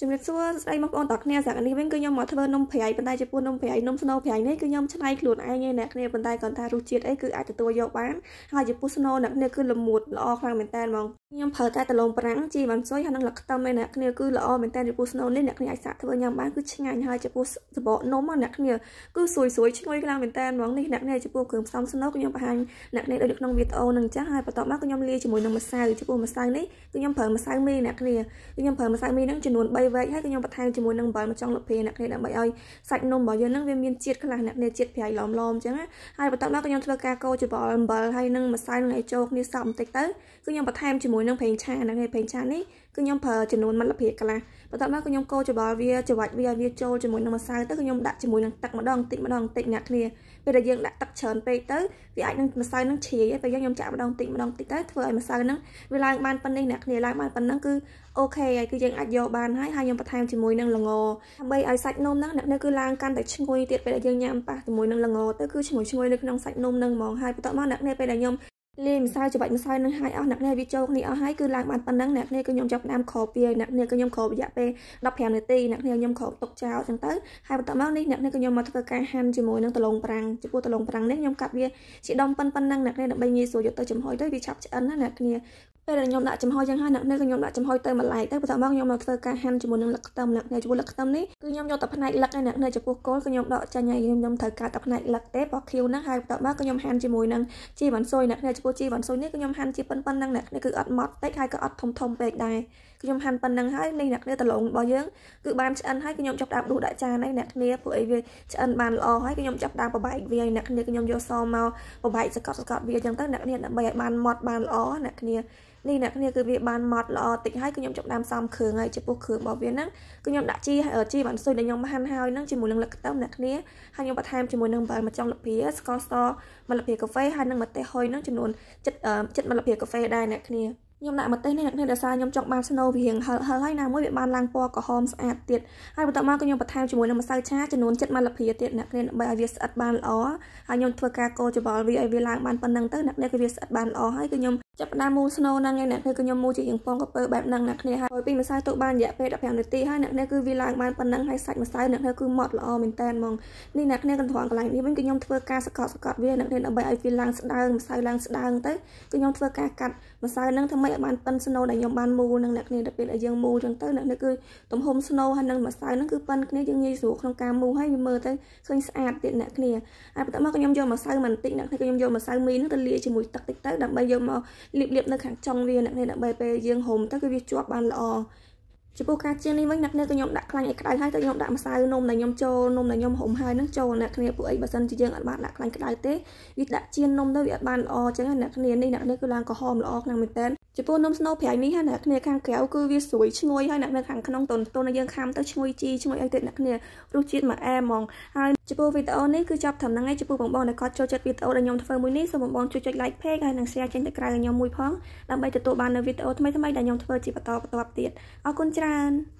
ជំរាបសួរស្ដីបងប្អូនតើគ្នាសាកនេះវិញគឺខ្ញុំមកធ្វើនំប្រៃប៉ុន្តែចំពោះនំប្រៃនំស្នូប្រៃនេះគឺខ្ញុំឆ្នៃខ្លួនឯងឯអ្នកគ្នាប៉ុន្តែគាត់ថារសជាតិអីគឺអាចទទួលយកបានហើយចំពោះស្នូអ្នកគ្នាគឺល្មួតល្អខ្លាំងមែនតើហ្មងខ្ញុំប្រើតែដលងប្រាំងជីវ៉ាន់ស៊ុយហើយនឹងលខ្ទឹមឯអ្នកគ្នាគឺល្អមែនតើចំពោះស្នូនេះអ្នកគ្នាអាចសាកធ្វើញ៉ាំបានគឺឆ្ងាញ់ហើយចំពោះសបកនំអ្នកគ្នាគឺស្រួយស្រួយឈ្ងុយខ្លាំងមែនតើហ្មងនេះអ្នកគ្នាចំពោះគ្រឿងផ្សំស្នូខ្ញុំបង្ហាញអ្នកគ្នាដូចនៅក្នុងវីដេអូនឹងចាស់ហើយបន្ទាប់មកខ្ញុំលាយជាមួយនឹងម្សៅចំពោះម្សៅនេះគឺខ្ញុំប្រើម្សៅមីអ្នកគ្នាគឺខ្ញុំប្រើម្សៅមីនឹងចំនួន3វែកហើយក៏ខ្ញុំបន្ថែមជាមួយនឹងអំបិលមួយចុងល្ភាអ្នកគ្នាដើម្បីឲ្យសាច់នំរបស់យើងហ្នឹងវាមានជាតិខ្លះអ្នកគ្នាជាតិប្រៃឡមឡមអញ្ចឹងណាហើយបន្ទាប់មកខ្ញុំធ្វើការកូរច្របល់អំបិលហើយនឹងម្សៅនឹងឲ្យចូលគ្នាសព្វបន្តិចទៅគឺខ្ញុំបន្ថែមជាមួយនឹងប្រេងឆាហ្នឹងឯងប្រេងឆានេះគឺខ្ញុំប្រើចំនួន1ល្ភាកន្លះបន្ទាប់មកគឺខ្ញុំកូរច្របល់វាច្រវាច់វាឲ្យវាចូលជាមួយនឹងម្សៅទៅគឺខ្ញុំដាក់ជាមួយនឹងទឹកម្ដងបន្តិចម្ដងបន្តិចអ្នកគ្នាពេលដែលយើងដាក់ទឹកច្រើនពេកទៅវាអាចនឹងម្សៅនឹងជ្រាយពេលយើងខ្ញុំចាក់ម្ដងបន្តិចម្ដងបន្តិចទៅធ្វើឲ្យម្សៅនឹងវាឡើងបានប៉ុណ្ណេះអ្នកគ្នាឡើងបានប៉ុណ្ណឹងគឺអូខេហើយគឺយើងអាចយកបានហើយហើយខ្ញុំបន្ថែមជាមួយនឹងល្ងដើម្បីឲ្យសាច់នំហ្នឹងនៅគឺឡើងកាន់តែឈ្ងុយទៀតពេលដែលយើងញ៉ាំប៉ះជាមួយនឹងល្ងទៅគឺឈ្ងុយឈ្ងុយនៅក្នុងសាច់នំហ្នឹងហ្មងហើយបន្ទាប់មកអ្នកនេះពេលដែលខ្ញុំលេងម្សៅច្របាច់ម្សៅនឹងហើយអស់អ្នកនេះវាចូលគ្នាអស់ហើយគឺឡើងបានប៉ុណ្ណឹងអ្នកនេះគឺខ្ញុំចាប់តាមខោពីអ្នកនេះគឺខ្ញុំខោរយៈពេល15នាទីអ្នកនេះខ្ញុំខោទុកចោលចឹងទៅហើយបន្ទាប់មកនេះអ្នកនេះគឺខ្ញុំមកធ្វើការហាន់ជាមួយនឹងតលងប្រាំងចំពោះតលងប្រាំងនេះខ្ញុំកាត់វាជាដុំប៉ុណ្ណឹងអ្នកនេះដើម្បីងាយស្រួលយកទៅចំហុយទៅវាឆាប់ឆ្អិនណាអ្នកនេះពេលដែលខ្ញុំដាក់ចំហុយចឹងហើយអ្នកនៅក៏ខ្ញុំដាក់ចំហុយទៅមួយឡែកទៅបន្ទាប់មកខ្ញុំមកធ្វើការហាន់ជាមួយនឹងលឹកខ្ទឹមអ្នកនៅជាមួយលឹកខ្ទឹមនេះគឺខ្ញុំយកតែផ្នែកលឹកឯអ្នកនៅចំពោះគល់គឺខ្ញុំដកចាញ់ហើយខ្ញុំខ្ញុំត្រូវកាត់តែផ្នែកលឹកទេបោះខៀវហ្នឹងហើយបន្ទាប់មកគឺខ្ញុំហាន់ជាមួយនឹងជីវ៉ាន់ស៊ុយអ្នកនៅចំពោះជីវ៉ាន់ស៊ុយនេះគឺខ្ញុំហាន់ជាប៉ុនប៉ុណ្ណឹងអ្នកនេះគឺអត់ម៉ត់តិចហើយក៏អត់ធំធំពេកដែរខ្ញុំហាន់ប៉ុណ្ណឹងហើយនេះអ្នកគ្នាតឡងរបស់យើងគឺបានឆ្អិនហើយខ្ញុំចាប់ដាក់ដួសដាក់ចានហើយអ្នកគ្នាពួកអីវាឆ្អិនបានល្អហើយខ្ញុំចាប់ដាក់ប្របែកវាហើយអ្នកគ្នាខ្ញុំយកសមមកប្របែកសកត់សកត់វាអញ្ចឹងទៅអ្នកគ្នាដើម្បីឲ្យបានម៉ត់បានល្អអ្នកគ្នាលីអ្នកគ្នាគឺវាបានម៉ត់ល្អតិចហើយគឺខ្ញុំចាប់ដើមសំគ្រឿងហើយចំពោះគ្រឿងរបស់វាហ្នឹងគឺខ្ញុំដាក់ជីជីបានស៊ុយដែលខ្ញុំហាន់ហើយហ្នឹងជាមួយនឹងលឹកខ្ទឹមអ្នកគ្នាហើយខ្ញុំបន្ថែមជាមួយនឹងបើមកចង់លភាស្ករសមកលភាកាហ្វេហើយនឹងម្ទេសហុយហ្នឹងចំនួនចិត្តចិត្តមកលភាកាហ្វេដែរអ្នកគ្នាខ្ញុំដាក់ម្ទេសនេះអ្នកគ្នាដោយសារខ្ញុំចង់បានស្នូវារៀងហិលហិលហើយណាមួយវាបានឡើងពណ៌ក្រហមស្អាតទៀតហើយបន្ទាប់មកខ្ញុំបន្ថែមជាមួយនឹងម្សៅឆាចំនួន7ម៉ាឡភាទៀតអ្នកគ្នាដើម្បីឲ្យវាស្អិតបានល្អហើយខ្ញុំធ្វើការកូរច្របល់វាឲ្យវាឡើងបានប៉ុណ្ណឹងទៅអ្នកគ្នាគឺវាស្អិតបានល្អហើយគឺខ្ញុំចាប់ផ្ដើមមូលស្នូលហ្នឹងឯងអ្នកគ្នាគឺខ្ញុំមូលជាជាងពងក៏ពើបែបហ្នឹងអ្នកគ្នាហើយពេលម្សៅទុកបានរយៈពេល15នាទីហើយអ្នកគ្នាគឺវាឡើងបានប៉ុណ្ណឹងហើយសាច់ម្សៅអ្នកគ្នាគឺម៉ត់ល្អមែនតើហ្មងនេះអ្នកគ្នាកន្ត្រងកន្លែងនេះវិញគឺខ្ញុំធ្វើការសកត់សកត់វាអ្នកគ្នាដើម្បីឲ្យវាឡើងស្ដើងម្សៅឡើងស្ដើងទៅគឺខ្ញុំធ្វើការកាត់ម្សៅហ្នឹងធ្វើម៉េចឲ្យបានប៉ុនស្នូលដែលខ្ញុំបានមូលនឹងអ្នកគ្នាទៅពេលឲ្យយើងមូលចឹងទៅអ្នកគ្នាគឺទំហំស្នូលហើយនឹងម្សៅហ្នឹងគឺប៉ុនគ្នាយើងងាយស្រួលក្នុងការមូលហើយវាមើលទៅឃើញស្អាតទៀតអ្នកគ្នាហើយបន្ទាប់មកខ្ញុំយកម្សៅមិនតិចអ្នកគ្នាខ្ញុំយកម្សៅមីហ្នឹងទៅលាយជាមួយទឹកតិចទៅដើម្បីយកមកលាបលាបនៅខាងចុងវាអ្នកនាងដើម្បីពេលយើងហុំទៅគឺវាជាប់បានល្អចំពោះការជៀននេះវិញអ្នកនាងខ្ញុំដាក់ខ្លាញ់ឲ្យក្តៅហើយទៅខ្ញុំដាក់ម្សៅនំដែលខ្ញុំចូលនំដែលខ្ញុំហុំហើយនឹងចូលអ្នកនាងពួកអីបើសិនជាយើងអត់បានដាក់ខ្លាញ់ក្តៅទេវាដាក់ជៀននំទៅវាអត់បានល្អអញ្ចឹងអ្នកនាងនេះអ្នកនាងគឺឡើងក្រហមល្អខ្លាំងមែនតើចំពោះនំស្នូប្រៃនេះហើយអ្នកគ្នាខាងក្រៅគឺវាស្រួយឈ្ងុយហើយអ្នកនៅខាងក្នុងតូនតូនយើងខាំទៅឈ្ងុយជីឈ្ងុយអីទៀតអ្នកគ្នារសជាតិមកអែហ្មងហើយចំពោះវីដេអូនេះគឺចប់ត្រឹមហ្នឹងឯងចំពោះបងបងដែលគាត់ចូលចិត្តវីដេអូដែលខ្ញុំធ្វើមួយនេះសូមបងបងជួយចុច like page ហើយនិង share ចេញទៅក្រៅឲ្យខ្ញុំមួយផងដើម្បីទទួលបាននូវវីដេអូថ្មីៗដែលខ្ញុំធ្វើជាបន្តបន្តទៀតអរគុណច្រើន